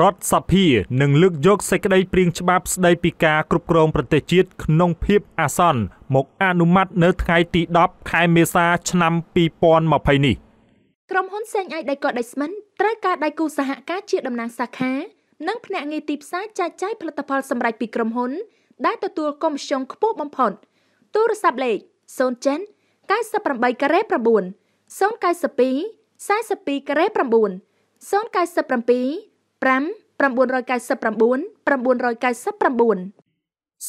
រដ្ឋសភានឹងលើកយកសេចក្តីព្រៀងច្បាប់ស្តីពីការគ្រប់គ្រងប្រទេសជាតិក្នុងភាពអាសន្នមកអនុម័តនៅថ្ងៃទី10ខែមេសា ឆ្នាំ2020នេះ ក្រុមហ៊ុនសេងអៃដៃកតដៃស្មិនត្រូវការដៃគូសហការជាតំណាងសាខា និងភ្នាក់ងារទីផ្សារចែកចាយផលិតផលសម្រាប់ពីក្រុមហ៊ុនដែលទទួលកុំសងខ្ពស់បំផុតទូរស័ព្ទលេខ0ចិន98ការ៉េ9 092 42ការ៉េ9 097 999 999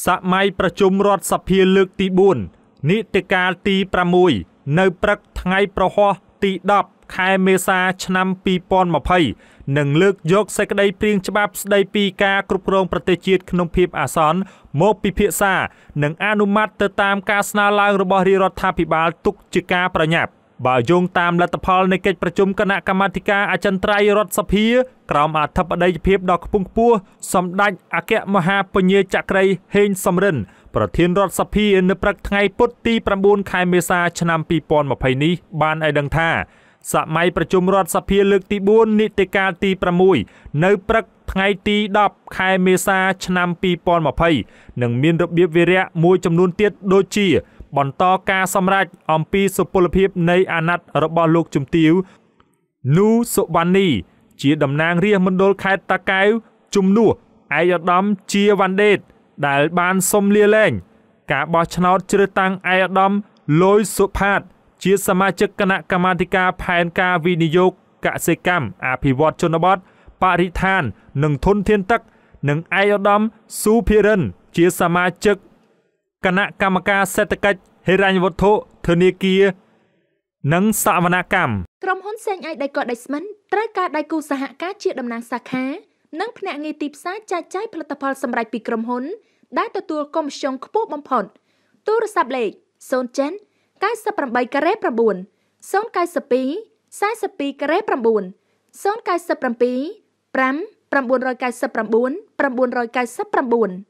សម័យប្រជុំរដ្ឋសភាលើកទី4នីតិកាលទី6នៅព្រឹកថ្ងៃប្រហោះទី10ខែមេសា ឆ្នាំ2020នឹងលើកយកសេចក្តីព្រៀងច្បាប់ស្តីពីការគ្រប់គ្រងប្រទេសជាតិក្នុងភាពអាសន្នមកពិភាក្សា និងអនុម័តទៅតាមការស្នើឡើងរបស់រាជរដ្ឋាភិបាលទុកជាការប្រញាប់បើយោងតាមលទ្ធផលនៃកិច្ចប្រជុំគណៈកម្មាធិការអចិន្ត្រៃយ៍រដ្ឋសភា ក្រោមអធិបតីភាពដ៏ខ្ពង់ខ្ពស់សម្ដេចអគ្គមហាពញាចក្រី ហេងសំរិនប្រធានរដ្ឋសភានៅព្រឹកថ្ងៃពុធទី9ខែមេសា ឆ្នាំ2020នេះបានឲ្យដឹងថា សម័យប្រជុំរដ្ឋសភាលើកទី4នីតិកាលទី6នៅព្រឹកថ្ងៃទី10ខែមេសាឆ្នាំ2020នឹងមានរបៀបវារៈមួយចំនួនទៀតដូចជាបន្តការសម្រេចអំពីសុពលភាពនៃអាណត្តិរបស់លោកជំទាវនូសុវណ្ណីជាតំណាងរាជមណ្ឌលខេត្តតាកែវជំនួសឯកឧត្តមជាវ៉ាន់ដេត ដែលបានសុំលាលែងការបោះឆ្នោតជ្រើសតាំងឯកឧត្តមលួយសុផាត ជាសមាជិកគណៈកម្មាធិការផែនការវិនិយោគកសិកម្មអភិវឌ្ឍជនបទបរិស្ថាននិងធនធានទឹកនិងឯកឧត្តមស៊ូភិរិន ជាសមាជិកគណៈកម្មការសេដ្ឋកិច្ចហិរញ្ញវត្ថុធនាគារនិងសវនកម្មក្រុមហ៊ុនសេងអាយដៃកតដៃស្មិនត្រូវការដៃគូសហការជាតំណាងសាខា និងភ្នាក់ងារទីផ្សារចែកចាយផលិតផលសម្រាប់ពីក្រុមហ៊ុន ដែលទទួលគំសងខ្ពស់បំផុត ទូរស័ព្ទលេខ0ចិន98ការ៉េ9 092 42ការ៉េ9 097 5 999 999